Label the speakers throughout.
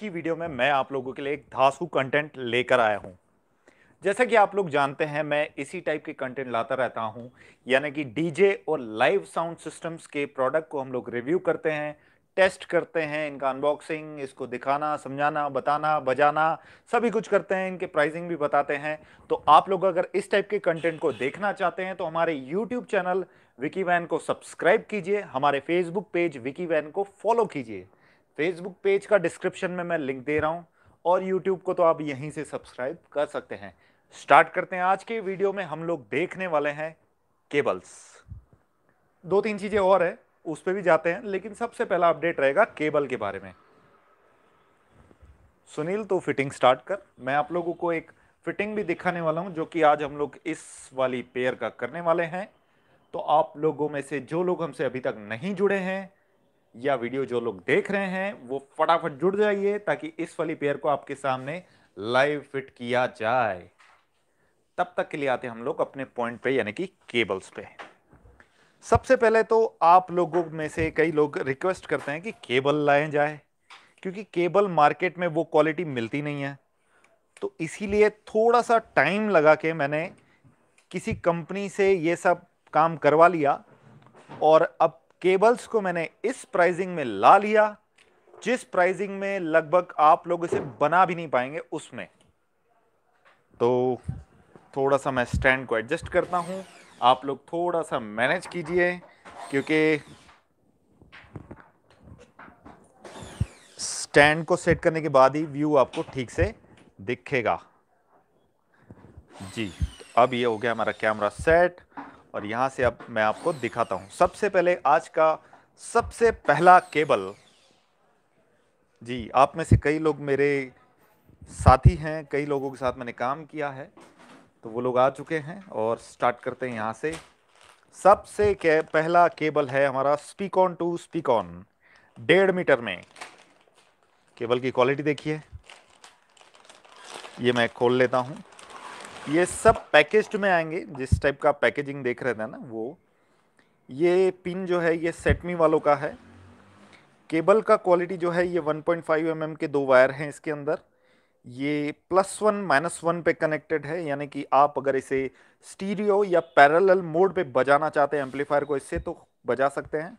Speaker 1: की वीडियो में मैं आप लोगों के लिए एक धासु कंटेंट लेकर आया हूं जैसा कि आप लोग जानते हैं मैं इसी टाइप के कंटेंट लाता रहता हूं यानी कि डीजे और लाइव साउंड सिस्टम्स के प्रोडक्ट को हम लोग रिव्यू करते हैं टेस्ट करते हैं इनका अनबॉक्सिंग इसको दिखाना समझाना बताना बजाना सभी कुछ करते हैं इनके प्राइसिंग भी बताते हैं तो आप लोग अगर इस टाइप के कंटेंट को देखना चाहते हैं तो हमारे यूट्यूब चैनल विकी वैन को सब्सक्राइब कीजिए हमारे फेसबुक पेज विकी वैन को फॉलो कीजिए फेसबुक पेज का डिस्क्रिप्शन में मैं लिंक दे रहा हूँ और यूट्यूब को तो आप यहीं से सब्सक्राइब कर सकते हैं स्टार्ट करते हैं आज के वीडियो में हम लोग देखने वाले हैं केबल्स दो तीन चीज़ें और हैं उस पर भी जाते हैं लेकिन सबसे पहला अपडेट रहेगा केबल के बारे में सुनील तो फिटिंग स्टार्ट कर मैं आप लोगों को एक फिटिंग भी दिखाने वाला हूं जो कि आज हम लोग इस वाली पेयर का करने वाले हैं तो आप लोगों में से जो लोग हमसे अभी तक नहीं जुड़े हैं या वीडियो जो लोग देख रहे हैं वो फटाफट जुड़ जाइए ताकि इस वाली पेयर को आपके सामने लाइव फिट किया जाए तब तक के लिए आते हम लोग अपने पॉइंट पे यानी कि केबल्स पे सबसे पहले तो आप लोगों में से कई लोग रिक्वेस्ट करते हैं कि केबल लाए जाए क्योंकि केबल मार्केट में वो क्वालिटी मिलती नहीं है तो इसीलिए थोड़ा सा टाइम लगा के मैंने किसी कंपनी से ये सब काम करवा लिया और अब केबल्स को मैंने इस प्राइजिंग में ला लिया जिस प्राइजिंग में लगभग आप लोग इसे बना भी नहीं पाएंगे उसमें तो थोड़ा सा मैं स्टैंड को एडजस्ट करता हूं आप लोग थोड़ा सा मैनेज कीजिए क्योंकि स्टैंड को सेट करने के बाद ही व्यू आपको ठीक से दिखेगा जी तो अब ये हो गया हमारा कैमरा सेट और यहाँ से अब मैं आपको दिखाता हूँ सबसे पहले आज का सबसे पहला केबल जी आप में से कई लोग मेरे साथी हैं कई लोगों के साथ मैंने काम किया है तो वो लोग आ चुके हैं और स्टार्ट करते हैं यहाँ से सबसे के, पहला केबल है हमारा स्पीकॉन टू स्पीकॉन डेढ़ मीटर में केबल की क्वालिटी देखिए ये मैं खोल लेता हूँ ये सब पैकेज्ड में आएंगे जिस टाइप का पैकेजिंग देख रहे थे ना वो ये पिन जो है ये सेटमी वालों का है केबल का क्वालिटी जो है ये 1.5 पॉइंट mm के दो वायर हैं इसके अंदर ये प्लस वन माइनस वन पे कनेक्टेड है यानी कि आप अगर इसे स्टीरियो या पैरेलल मोड पे बजाना चाहते हैं एम्पलीफायर को इससे तो बजा सकते हैं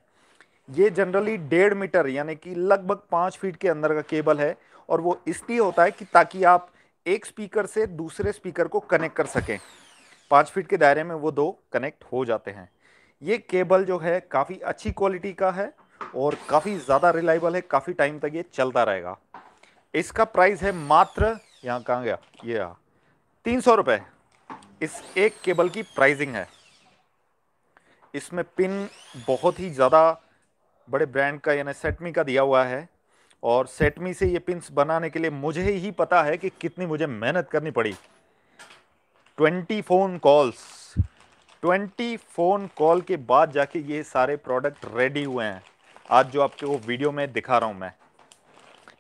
Speaker 1: ये जनरली डेढ़ मीटर यानी कि लगभग पाँच फीट के अंदर का केबल है और वो इसलिए होता है कि ताकि आप एक स्पीकर से दूसरे स्पीकर को कनेक्ट कर सकें पाँच फीट के दायरे में वो दो कनेक्ट हो जाते हैं ये केबल जो है काफ़ी अच्छी क्वालिटी का है और काफ़ी ज़्यादा रिलायबल है काफ़ी टाइम तक ये चलता रहेगा इसका प्राइस है मात्र यहाँ कहाँ गया ये यहाँ तीन सौ रुपये इस एक केबल की प्राइसिंग है इसमें पिन बहुत ही ज़्यादा बड़े ब्रांड का यानी सेटमी का दिया हुआ है और सेटमी से ये पिंस बनाने के लिए मुझे ही पता है कि कितनी मुझे मेहनत करनी पड़ी twenty phone calls twenty phone call के बाद जाके ये सारे प्रोडक्ट रेडी हुए हैं आज जो आपके वो वीडियो में दिखा रहा हूँ मैं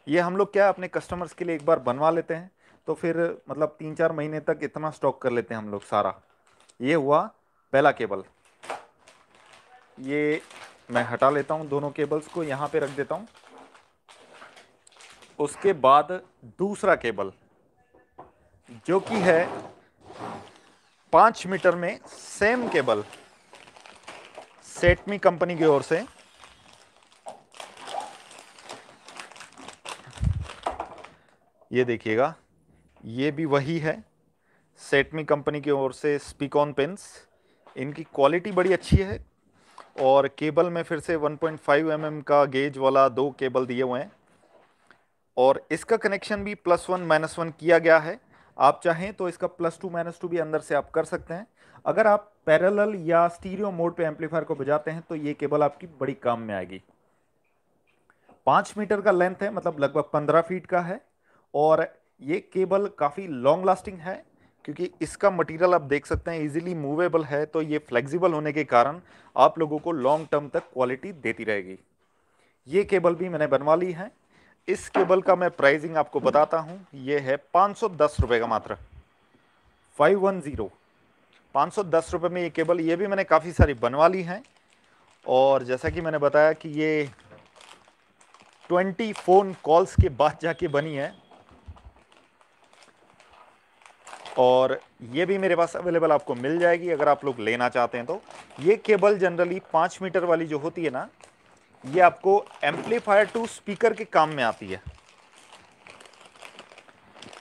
Speaker 1: ये हम लोग क्या अपने कस्टमर्स के लिए एक बार बनवा लेते हैं तो फिर मतलब तीन चार महीने तक इतना स्टॉक कर लेते हैं हम लोग सारा ये हुआ पहला केबल ये मैं हटा लेता हूँ दोनों केबल्स को यहाँ पे रख देता हूँ उसके बाद दूसरा केबल जो कि है पाँच मीटर में सेम केबल सेटमी कंपनी की ओर से ये देखिएगा ये भी वही है सेटमी कंपनी की ओर से स्पीक ऑन पेंस इनकी क्वालिटी बड़ी अच्छी है और केबल में फिर से 1.5 पॉइंट mm का गेज वाला दो केबल दिए हुए हैं और इसका कनेक्शन भी प्लस वन माइनस वन किया गया है आप चाहें तो इसका प्लस टू माइनस टू भी अंदर से आप कर सकते हैं अगर आप पैरेलल या स्टीरियो मोड पे एम्पलीफायर को बजाते हैं तो ये केबल आपकी बड़ी काम में आएगी पाँच मीटर का लेंथ है मतलब लगभग पंद्रह फीट का है और ये केबल काफ़ी लॉन्ग लास्टिंग है क्योंकि इसका मटेरियल आप देख सकते हैं इजीली मूवेबल है तो ये फ्लेक्सिबल होने के कारण आप लोगों को लॉन्ग टर्म तक क्वालिटी देती रहेगी ये केबल भी मैंने बनवा ली है इस केबल का मैं प्राइसिंग आपको बताता हूँ ये है पाँच सौ दस रुपये का मात्र फाइव वन ज़ीरो पाँच सौ दस रुपये में ये केबल ये भी मैंने काफ़ी सारी बनवा ली हैं और जैसा कि मैंने बताया कि ये ट्वेंटी फ़ोन कॉल्स के बाद जाके बनी है और ये भी मेरे पास अवेलेबल आपको मिल जाएगी अगर आप लोग लेना चाहते हैं तो ये केबल जनरली पाँच मीटर वाली जो होती है ना ये आपको एम्पलीफायर टू स्पीकर के काम में आती है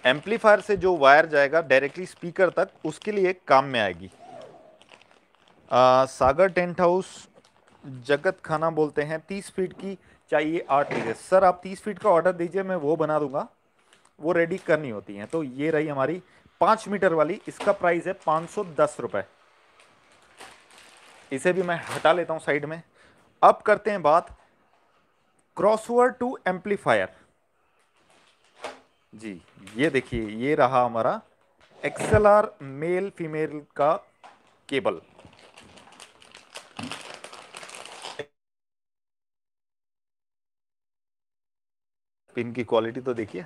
Speaker 1: एम्पलीफायर से जो वायर जाएगा डायरेक्टली स्पीकर तक उसके लिए काम में आएगी आ, सागर टेंट हाउस जगत खाना बोलते हैं तीस फीट की चाहिए आठ लीजिए सर आप तीस फीट का ऑर्डर दीजिए मैं वो बना दूंगा वो रेडी करनी होती है तो ये रही हमारी पाँच मीटर वाली इसका प्राइस है पाँच सौ दस रुपये इसे भी मैं हटा लेता हूँ साइड में अब करते हैं बात क्रॉसओवर टू एम्पलीफायर जी ये देखिए ये रहा हमारा एक्सएलआर मेल फीमेल का केबल पिन की क्वालिटी तो देखिए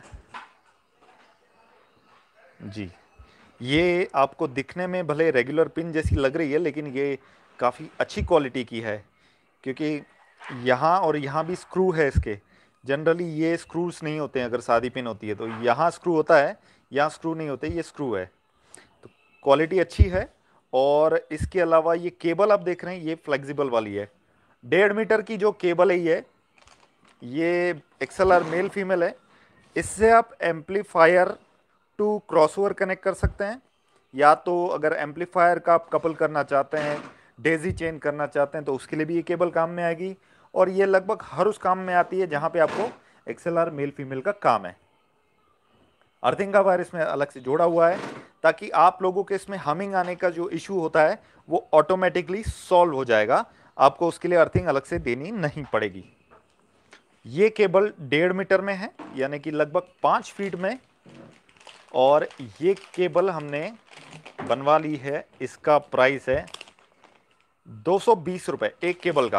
Speaker 1: जी ये आपको दिखने में भले रेगुलर पिन जैसी लग रही है लेकिन ये काफ़ी अच्छी क्वालिटी की है क्योंकि यहाँ और यहाँ भी स्क्रू है इसके जनरली ये स्क्रूज नहीं होते हैं अगर सादी पिन होती है तो यहाँ स्क्रू होता है यहाँ स्क्रू नहीं होते ये स्क्रू है तो क्वालिटी अच्छी है और इसके अलावा ये केबल आप देख रहे हैं ये फ्लेक्सिबल वाली है डेढ़ मीटर की जो केबल है ये ये एक्सएलआर मेल फीमेल है इससे आप एम्पलीफायर टू क्रॉसओवर कनेक्ट कर सकते हैं या तो अगर एम्पलीफायर का आप कपल करना चाहते हैं डेजी चेन करना चाहते हैं तो उसके लिए भी ये केबल काम में आएगी और ये लगभग हर उस काम में आती है जहाँ पे आपको एक्सएलआर मेल फीमेल का काम है अर्थिंग का वायर इसमें अलग से जोड़ा हुआ है ताकि आप लोगों के इसमें हमिंग आने का जो इशू होता है वो ऑटोमेटिकली सॉल्व हो जाएगा आपको उसके लिए अर्थिंग अलग से देनी नहीं पड़ेगी ये केबल डेढ़ मीटर में है यानी कि लगभग पाँच फीट में और ये केबल हमने बनवा ली है इसका प्राइस है दो सौ बीस रुपये एक केबल का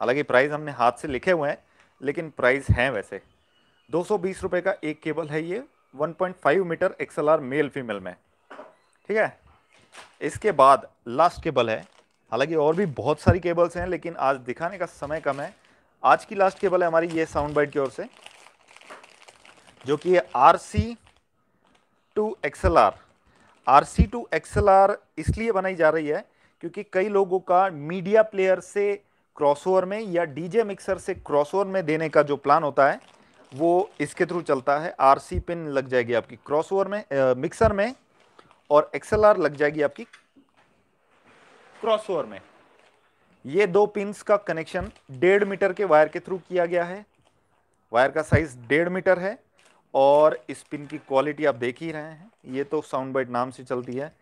Speaker 1: हालांकि प्राइस हमने हाथ से लिखे हुए हैं लेकिन प्राइस हैं वैसे दो सौ बीस का एक केबल है ये one point five metre XLR male female में ठीक है इसके बाद लास्ट केबल है हालांकि और भी बहुत सारी केबल्स हैं लेकिन आज दिखाने का समय कम है आज की लास्ट केबल है हमारी ये साउंड बाइट की ओर से जो कि R C to XLR R C to XLR इसलिए बनाई जा रही है क्योंकि कई लोगों का मीडिया प्लेयर से क्रॉसओवर में या डीजे मिक्सर से क्रॉसओवर में देने का जो प्लान होता है वो इसके थ्रू चलता है आरसी पिन लग जाएगी आपकी क्रॉसओवर में आ, मिक्सर में और एक्सएलआर लग जाएगी आपकी क्रॉसओवर में ये दो पिन्स का कनेक्शन डेढ़ मीटर के वायर के थ्रू किया गया है वायर का साइज डेढ़ मीटर है और इस पिन की क्वालिटी आप देख ही रहे हैं ये तो साउंड बाइट नाम से चलती है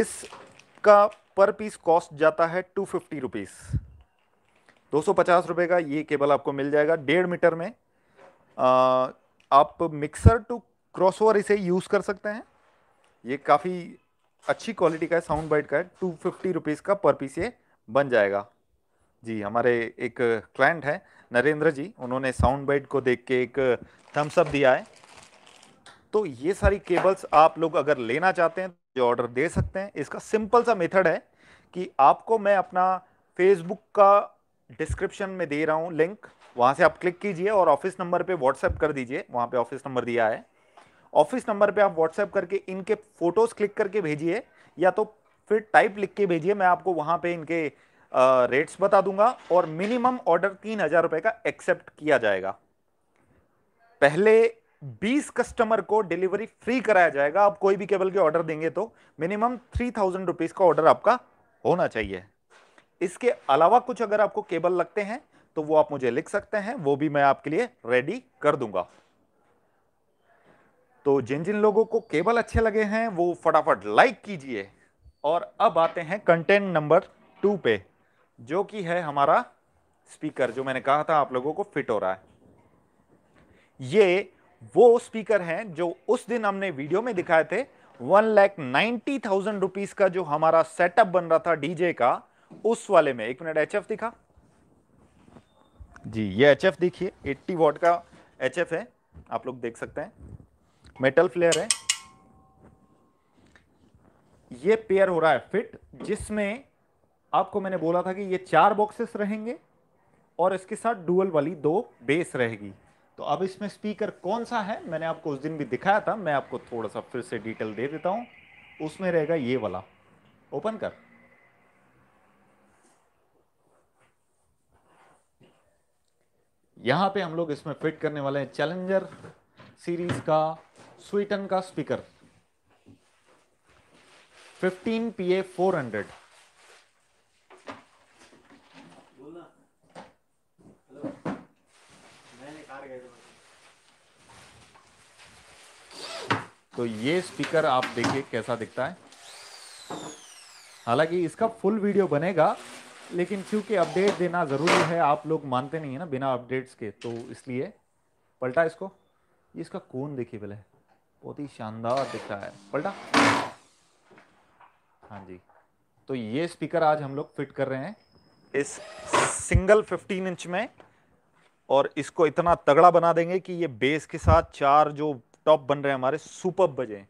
Speaker 1: इसका पर पीस कॉस्ट जाता है टू फिफ्टी रुपीज़ दो सौ पचास रुपये का ये केबल आपको मिल जाएगा डेढ़ मीटर में आ, आप मिक्सर टू क्रॉसओवर इसे यूज़ कर सकते हैं ये काफ़ी अच्छी क्वालिटी का है साउंड बाइट का है टू फिफ्टी रुपीज़ का पर पीस ये बन जाएगा जी हमारे एक क्लाइंट है नरेंद्र जी उन्होंने साउंड बाइट को देख के एक थम्सअप दिया है तो ये सारी केबल्स आप लोग अगर लेना चाहते हैं जो ऑर्डर दे सकते हैं इसका सिंपल सा मेथड है कि आपको मैं अपना फेसबुक का डिस्क्रिप्शन में दे रहा हूँ लिंक वहाँ से आप क्लिक कीजिए और ऑफिस नंबर पे व्हाट्सएप कर दीजिए वहाँ पे ऑफिस नंबर दिया है ऑफिस नंबर पे आप व्हाट्सएप करके इनके फ़ोटोज़ क्लिक करके भेजिए या तो फिर टाइप लिख के भेजिए मैं आपको वहाँ पे इनके आ, रेट्स बता दूंगा और मिनिमम ऑर्डर तीन हज़ार रुपये का एक्सेप्ट किया जाएगा पहले बीस कस्टमर को डिलीवरी फ्री कराया जाएगा आप कोई भी केबल के ऑर्डर देंगे तो मिनिमम थ्री थाउजेंड रुपीज का ऑर्डर आपका होना चाहिए इसके अलावा कुछ अगर आपको केबल लगते हैं तो वो आप मुझे लिख सकते हैं वो भी मैं आपके लिए रेडी कर दूंगा तो जिन जिन लोगों को केबल अच्छे लगे हैं वो फटाफट लाइक कीजिए और अब आते हैं कंटेंट नंबर टू पे जो कि है हमारा स्पीकर जो मैंने कहा था आप लोगों को फिट हो रहा है ये वो स्पीकर हैं जो उस दिन हमने वीडियो में दिखाए थे one lakh ninety thousand rupees का जो हमारा सेटअप बन रहा था डीजे का उस वाले में एक मिनट एचएफ दिखा जी ये एचएफ देखिए एट्टी वॉट का एचएफ है आप लोग देख सकते हैं मेटल फ्लेयर है ये पेयर हो रहा है फिट जिसमें आपको मैंने बोला था कि ये चार बॉक्सेस रहेंगे और इसके साथ डुअल वाली दो बेस रहेगी तो अब इसमें स्पीकर कौन सा है मैंने आपको उस दिन भी दिखाया था मैं आपको थोड़ा सा फिर से डिटेल दे देता हूं उसमें रहेगा ये वाला ओपन कर यहां पे हम लोग इसमें फिट करने वाले हैं चैलेंजर सीरीज का स्वीटन का speaker 15 P A four hundred तो ये स्पीकर आप देखिए कैसा दिखता है हालांकि इसका फुल वीडियो बनेगा लेकिन क्योंकि अपडेट देना ज़रूरी है आप लोग मानते नहीं है ना बिना अपडेट्स के तो इसलिए पलटा इसको ये इसका कोन देखिए पहले बहुत ही शानदार दिख रहा है पलटा हाँ जी तो ये स्पीकर आज हम लोग फिट कर रहे हैं इस सिंगल 15 इंच में और इसको इतना तगड़ा बना देंगे कि ये बेस के साथ चार जो टॉप बन रहे हैं हमारे सुपर बजे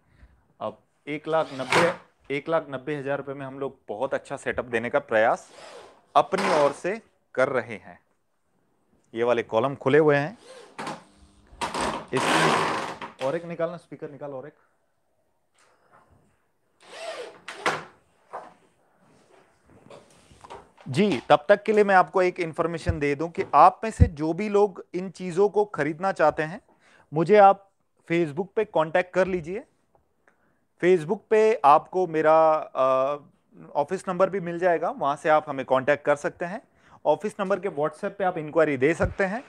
Speaker 1: अब एक लाख नब्बे एक लाख नब्बे हज़ार रुपये में हम लोग बहुत अच्छा सेटअप देने का प्रयास अपनी ओर से कर रहे हैं ये वाले कॉलम खुले हुए हैं इसमें और एक निकालना स्पीकर निकाल और एक जी तब तक के लिए मैं आपको एक इन्फॉर्मेशन दे दूं कि आप में से जो भी लोग इन चीज़ों को खरीदना चाहते हैं मुझे आप फेसबुक पे कांटेक्ट कर लीजिए फेसबुक पे आपको मेरा ऑफिस नंबर भी मिल जाएगा वहाँ से आप हमें कांटेक्ट कर सकते हैं ऑफिस नंबर के व्हाट्सएप पे आप इंक्वायरी दे सकते हैं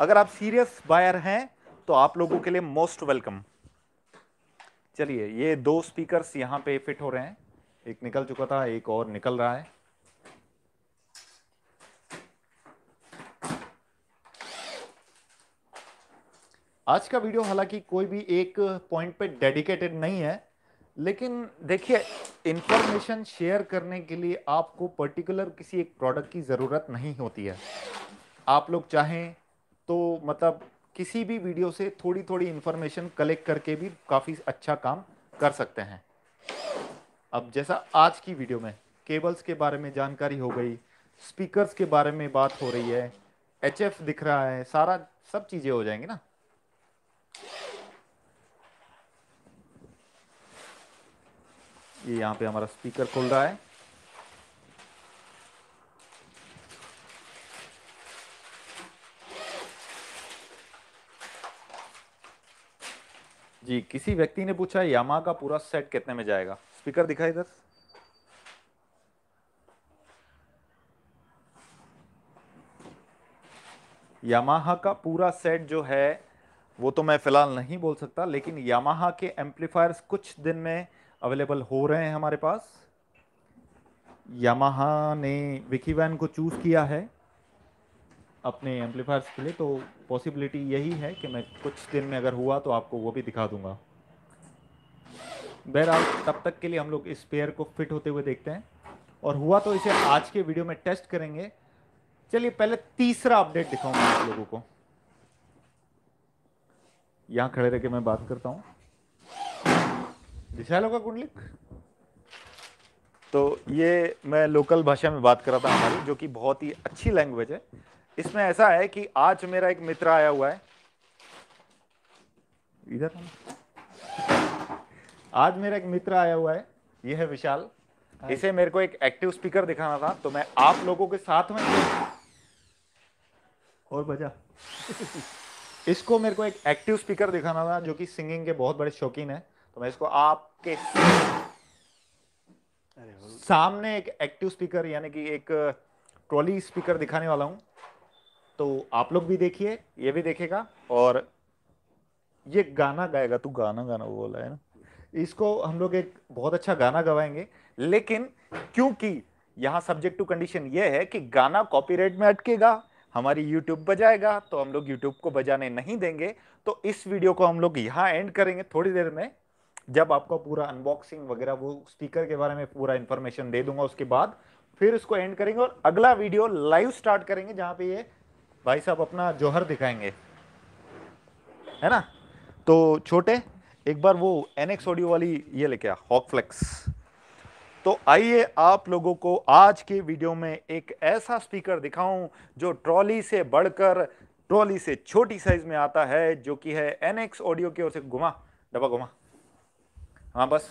Speaker 1: अगर आप सीरियस बायर हैं तो आप लोगों के लिए मोस्ट वेलकम चलिए ये दो स्पीकर यहाँ पे फिट हो रहे हैं एक निकल चुका था एक और निकल रहा है आज का वीडियो हालांकि कोई भी एक पॉइंट पे डेडिकेटेड नहीं है लेकिन देखिए इंफॉर्मेशन शेयर करने के लिए आपको पर्टिकुलर किसी एक प्रोडक्ट की ज़रूरत नहीं होती है आप लोग चाहें तो मतलब किसी भी वीडियो से थोड़ी थोड़ी इन्फॉर्मेशन कलेक्ट करके भी काफ़ी अच्छा काम कर सकते हैं अब जैसा आज की वीडियो में केबल्स के बारे में जानकारी हो गई स्पीकर्स के बारे में बात हो रही है एच दिख रहा है सारा सब चीज़ें हो जाएंगी ना ये यहाँ पे हमारा स्पीकर खुल रहा है जी किसी व्यक्ति ने पूछा यामा का पूरा सेट कितने में जाएगा स्पीकर दिखा इधर यामाहा का पूरा सेट जो है वो तो मैं फिलहाल नहीं बोल सकता लेकिन यामाहा के एम्पलीफायर्स कुछ दिन में अवेलेबल हो रहे हैं हमारे पास यामाहा ने विकी वैन को चूज़ किया है अपने एम्पलीफायर्स के लिए तो पॉसिबिलिटी यही है कि मैं कुछ दिन में अगर हुआ तो आपको वो भी दिखा दूंगा बहरहाल तब तक के लिए हम लोग इस पेयर को फिट होते हुए देखते हैं और हुआ तो इसे आज के वीडियो में टेस्ट करेंगे चलिए पहले तीसरा अपडेट दिखाऊंगा आप लोगों को यहाँ खड़े रह के मैं बात करता हूँ विशाल का कुंडली तो ये मैं लोकल भाषा में बात कर रहा था हमारी जो कि बहुत ही अच्छी लैंग्वेज है इसमें ऐसा है कि आज मेरा एक मित्र आया हुआ है इधर आज मेरा एक मित्र आया हुआ है ये है विशाल इसे मेरे को एक एक्टिव स्पीकर दिखाना था तो मैं आप लोगों के साथ में और बजा इसको मेरे को एक एक्टिव स्पीकर दिखाना था जो कि सिंगिंग के बहुत बड़े शौकीन है तो मैं इसको आपके सामने एक एक्टिव स्पीकर यानी कि एक ट्रॉली uh, स्पीकर दिखाने वाला हूं तो आप लोग भी देखिए ये भी देखेगा और ये गाना गाएगा तू गाना गाना बोला है ना इसको हम लोग एक बहुत अच्छा गाना गवाएंगे लेकिन क्योंकि यहाँ सब्जेक्ट टू कंडीशन ये है कि गाना कॉपीराइट में अटकेगा हमारी यूट्यूब बजाएगा तो हम लोग यूट्यूब को बजाने नहीं देंगे तो इस वीडियो को हम लोग यहाँ एंड करेंगे थोड़ी देर में जब आपका पूरा अनबॉक्सिंग वगैरह वो स्पीकर के बारे में पूरा इन्फॉर्मेशन दे दूंगा उसके बाद फिर इसको एंड करेंगे और अगला वीडियो लाइव स्टार्ट करेंगे जहाँ पे ये भाई साहब अपना जौहर दिखाएंगे है ना तो छोटे एक बार वो एनएक्स ऑडियो वाली ये लेके आ हॉक फ्लेक्स तो आइए आप लोगों को आज के वीडियो में एक ऐसा स्पीकर दिखाऊं जो ट्रॉली से बढ़कर ट्रॉली से छोटी साइज में आता है जो कि है एनएक्स ऑडियो की ओर से घुमा डबा घुमा हाँ बस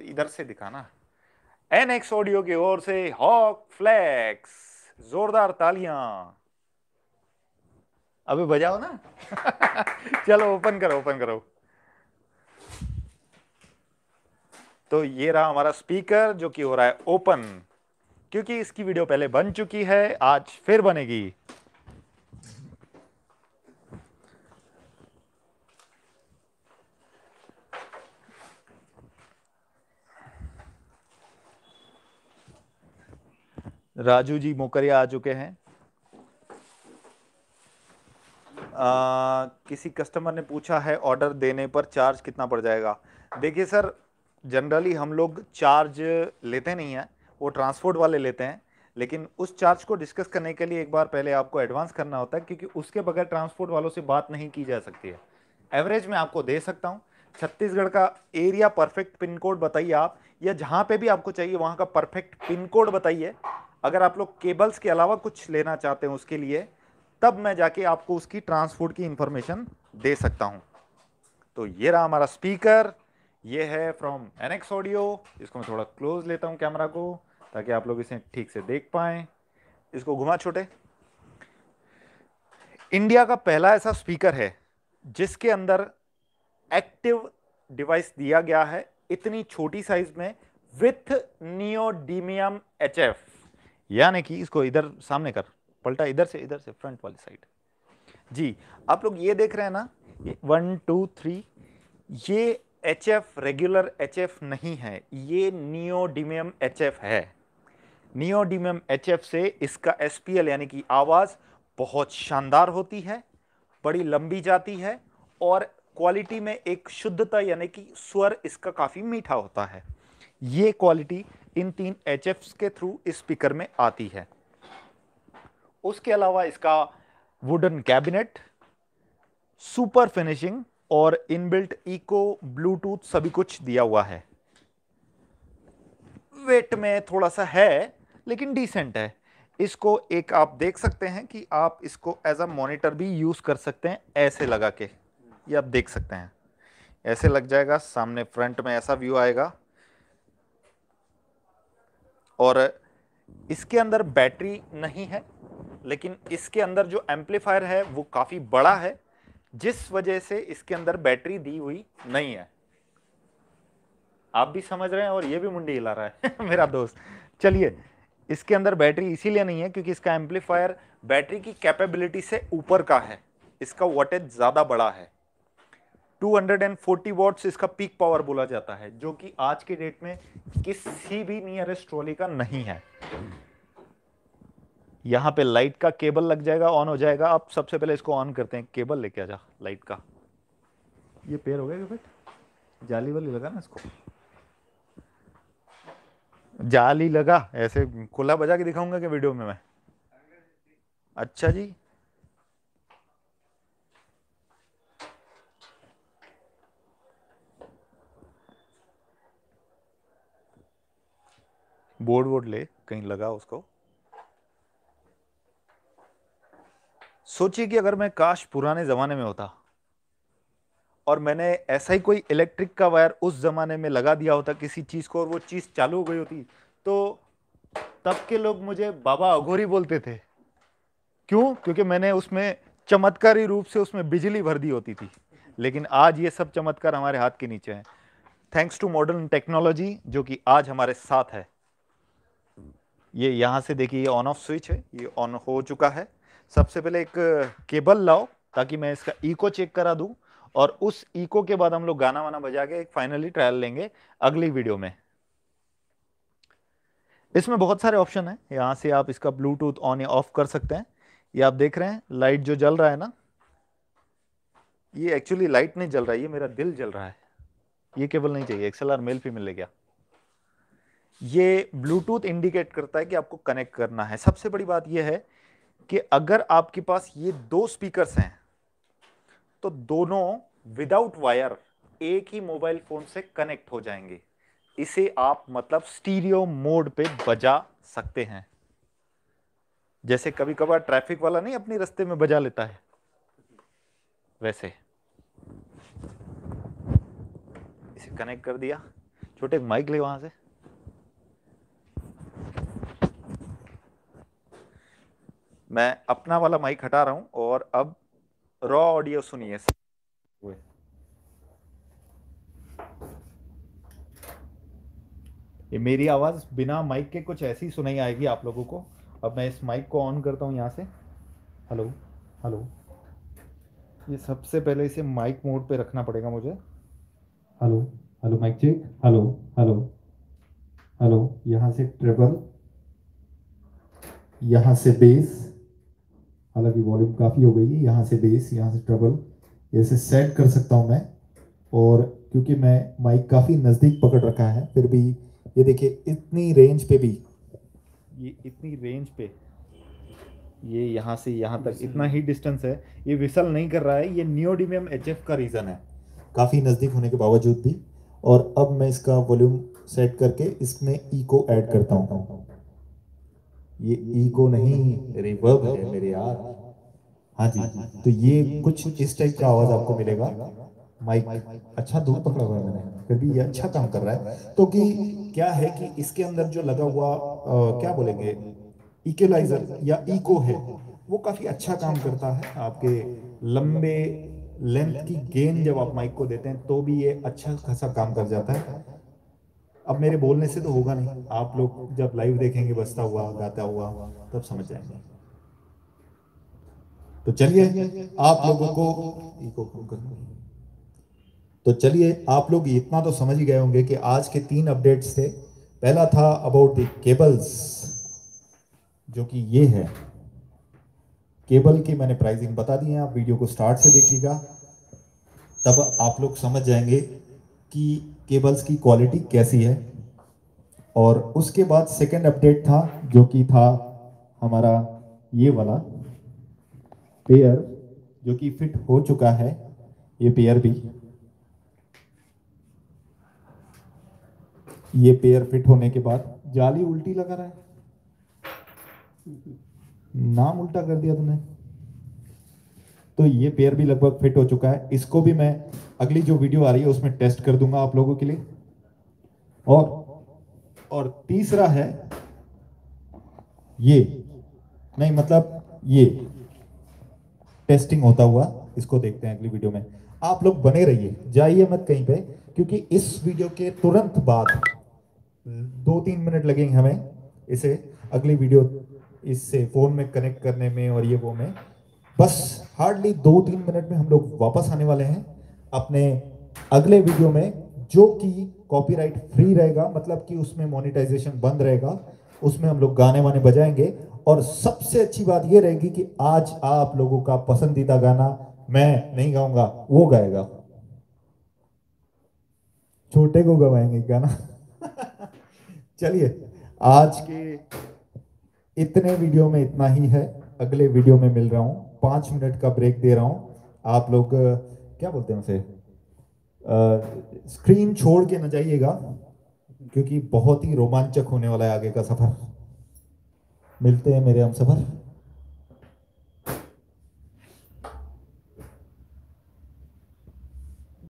Speaker 1: इधर से दिखाना एन एक्स ऑडियो की ओर से हॉक फ्लैक्स जोरदार तालियां अभी बजाओ ना चलो ओपन करो ओपन करो तो ये रहा हमारा स्पीकर जो कि हो रहा है ओपन क्योंकि इसकी वीडियो पहले बन चुकी है आज फिर बनेगी राजू जी मोकरिया आ चुके हैं आ, किसी कस्टमर ने पूछा है ऑर्डर देने पर चार्ज कितना पड़ जाएगा देखिए सर जनरली हम लोग चार्ज लेते नहीं हैं वो ट्रांसपोर्ट वाले लेते हैं लेकिन उस चार्ज को डिस्कस करने के लिए एक बार पहले आपको एडवांस करना होता है क्योंकि उसके बगैर ट्रांसपोर्ट वालों से बात नहीं की जा सकती है एवरेज में आपको दे सकता हूँ छत्तीसगढ़ का एरिया परफेक्ट पिन कोड बताइए आप या जहाँ पे भी आपको चाहिए वहाँ का परफेक्ट पिन कोड बताइए अगर आप लोग केबल्स के अलावा कुछ लेना चाहते हैं उसके लिए तब मैं जाके आपको उसकी ट्रांसपोर्ट की इंफॉर्मेशन दे सकता हूँ तो ये रहा हमारा स्पीकर ये है फ्रॉम एनएक्स ऑडियो इसको मैं थोड़ा क्लोज लेता हूँ कैमरा को ताकि आप लोग इसे ठीक से देख पाए इसको घुमा छोटे इंडिया का पहला ऐसा स्पीकर है जिसके अंदर एक्टिव डिवाइस दिया गया है इतनी छोटी साइज में विथ नियोडीमियम एचएफ यानी कि इसको इधर सामने कर पलटा इधर से इधर से फ्रंट वाली साइड जी आप लोग ये देख रहे हैं ना वन टू थ्री ये H F regular H F नहीं है ये नियोडिमियम एच एफ है नियोडिमियम एच एफ से इसका एस पी एल यानी कि आवाज़ बहुत शानदार होती है बड़ी लंबी जाती है और क्वालिटी में एक शुद्धता यानी कि स्वर इसका काफ़ी मीठा होता है ये क्वालिटी इन तीन एच के थ्रू स्पीकर में आती है उसके अलावा इसका वुडन कैबिनेट सुपर फिनिशिंग और इनबिल्ट इको ब्लूटूथ सभी कुछ दिया हुआ है वेट में थोड़ा सा है लेकिन डिसेंट है इसको एक आप देख सकते हैं कि आप इसको एज अ मॉनिटर भी यूज़ कर सकते हैं ऐसे लगा के ये आप देख सकते हैं ऐसे लग जाएगा सामने फ्रंट में ऐसा व्यू आएगा और इसके अंदर बैटरी नहीं है लेकिन इसके अंदर जो एम्पलीफायर है वो काफ़ी बड़ा है जिस वजह से इसके अंदर बैटरी दी हुई नहीं है आप भी समझ रहे हैं और ये भी मुंडी हिला रहा है मेरा दोस्त चलिए इसके अंदर बैटरी इसीलिए नहीं है क्योंकि इसका एम्पलीफायर बैटरी की कैपेबिलिटी से ऊपर का है इसका वोटेज ज़्यादा बड़ा है 240 वॉट्स इसका पीक पावर बोला जाता है जो कि आज के डेट में किसी भी नियरेस्ट ट्रॉली का नहीं है यहां पे लाइट का केबल लग जाएगा ऑन हो जाएगा आप सबसे पहले इसको ऑन करते हैं केबल लेके आ जा लाइट का ये पेयर हो गया बेट जाली वाली लगा ना इसको जाली लगा ऐसे खुला बजा के दिखाऊंगा कि वीडियो में मैं अच्छा जी बोर्ड वोर्ड ले कहीं लगा उसको सोचिए कि अगर मैं काश पुराने ज़माने में होता और मैंने ऐसा ही कोई इलेक्ट्रिक का वायर उस ज़माने में लगा दिया होता किसी चीज़ को और वो चीज़ चालू हो गई होती तो तब के लोग मुझे बाबा अघोरी बोलते थे क्यों क्योंकि मैंने उसमें चमत्कारी रूप से उसमें बिजली भर दी होती थी लेकिन आज ये सब चमत्कार हमारे हाथ के नीचे हैं थैंक्स टू मॉडर्न टेक्नोलॉजी जो कि आज हमारे साथ है ये यहाँ से देखिए ये ऑन ऑफ स्विच है ये ऑन हो चुका है सबसे पहले एक केबल uh, लाओ ताकि मैं इसका इको चेक करा दूँ और उस ईको के बाद हम लोग गाना वाना बजा के एक फाइनली ट्रायल लेंगे अगली वीडियो में इसमें बहुत सारे ऑप्शन हैं यहाँ से आप इसका ब्लूटूथ ऑन या ऑफ कर सकते हैं ये आप देख रहे हैं लाइट जो जल रहा है ना ये एक्चुअली लाइट नहीं जल रहा है ये मेरा दिल जल रहा है ये केबल नहीं चाहिए एक्सएलआर मेल फीमेल ले गया ये ब्लूटूथ इंडिकेट करता है कि आपको कनेक्ट करना है सबसे बड़ी बात यह है कि अगर आपके पास ये दो स्पीकर्स हैं तो दोनों विदाउट वायर एक ही मोबाइल फोन से कनेक्ट हो जाएंगे इसे आप मतलब स्टीरियो मोड पे बजा सकते हैं जैसे कभी कभार ट्रैफिक वाला नहीं अपने रास्ते में बजा लेता है वैसे इसे कनेक्ट कर दिया छोटे माइक ले वहां से मैं अपना वाला माइक हटा रहा हूँ और अब रॉ ऑडियो सुनिए ये मेरी आवाज़ बिना माइक के कुछ ऐसी सुनाई आएगी आप लोगों को अब मैं इस माइक को ऑन करता हूँ यहाँ से हेलो हेलो ये सबसे पहले इसे माइक मोड पे रखना पड़ेगा मुझे hello hello mic check hello hello hello यहाँ से ट्रेबल यहाँ से बेस हालांकि वॉल्यूम काफ़ी हो गई है यहाँ से बेस यहाँ से ट्रबल ऐसे सेट कर सकता हूँ मैं और क्योंकि मैं माइक काफ़ी नज़दीक पकड़ रखा है फिर भी ये देखिए इतनी रेंज पे भी ये इतनी रेंज पे ये यहाँ से यहाँ तक इतना ही डिस्टेंस है ये विसल नहीं कर रहा है ये न्योडीमियम एच का रीज़न है काफ़ी नज़दीक होने के बावजूद भी और अब मैं इसका वॉल्यूम सेट करके इसमें ई को ऐड करता हूँ ये ईगो नहीं रिवर्ब है मेरे यार हाँ जी तो ये कुछ इस टाइप का आवाज आपको मिलेगा माइक अच्छा दूर पकड़ा हुआ है मैंने फिर भी ये अच्छा काम कर रहा है तो कि क्या है कि इसके अंदर जो लगा हुआ आ, क्या बोलेंगे इक्वलाइजर या इको है वो काफी अच्छा काम करता है आपके लंबे लेंथ की गेंद जब आप माइक को देते हैं तो भी ये अच्छा खासा काम कर जाता है अब मेरे बोलने से तो होगा नहीं आप लोग जब लाइव देखेंगे बसता हुआ गाता हुआ तब समझ जाएंगे तो चलिए आप लोगों को तो चलिए आप लोग इतना तो समझ ही गए होंगे कि आज के तीन अपडेट्स थे पहला था अबाउट द केबल्स जो कि ये है केबल की मैंने प्राइसिंग बता दी है आप वीडियो को स्टार्ट से देखिएगा तब आप लोग समझ जाएंगे कि केबल्स की क्वालिटी कैसी है और उसके बाद सेकेंड अपडेट था जो कि था हमारा ये वाला पेयर जो कि फिट हो चुका है ये पेयर भी ये पेयर फिट होने के बाद जाली उल्टी लगा रहा है नाम उल्टा कर दिया तुमने तो ये पेयर भी लगभग फिट हो चुका है इसको भी मैं अगली जो वीडियो आ रही है उसमें टेस्ट कर दूंगा आप लोगों के लिए और और तीसरा है ये नहीं मतलब ये टेस्टिंग होता हुआ इसको देखते हैं अगली वीडियो में आप लोग बने रहिए जाइए मत कहीं पे क्योंकि इस वीडियो के तुरंत बाद दो तीन मिनट लगेंगे हमें इसे अगली वीडियो इससे फोन में कनेक्ट करने में और ये वो में बस हार्डली दो तीन मिनट में हम लोग वापस आने वाले हैं अपने अगले वीडियो में जो कि कॉपीराइट फ्री रहेगा मतलब कि उसमें मोनेटाइजेशन बंद रहेगा उसमें हम लोग गाने वाने बजाएंगे और सबसे अच्छी बात यह रहेगी कि आज आप लोगों का पसंदीदा गाना मैं नहीं गाऊंगा वो गाएगा छोटे को गवाएंगे गाना चलिए आज के इतने वीडियो में इतना ही है अगले वीडियो में मिल रहा हूं पांच मिनट का ब्रेक दे रहा हूं आप लोग क्या बोलते हैं उसे स्क्रीन छोड़ के ना जाइएगा क्योंकि बहुत ही रोमांचक होने वाला है आगे का सफर मिलते हैं मेरे हम सफर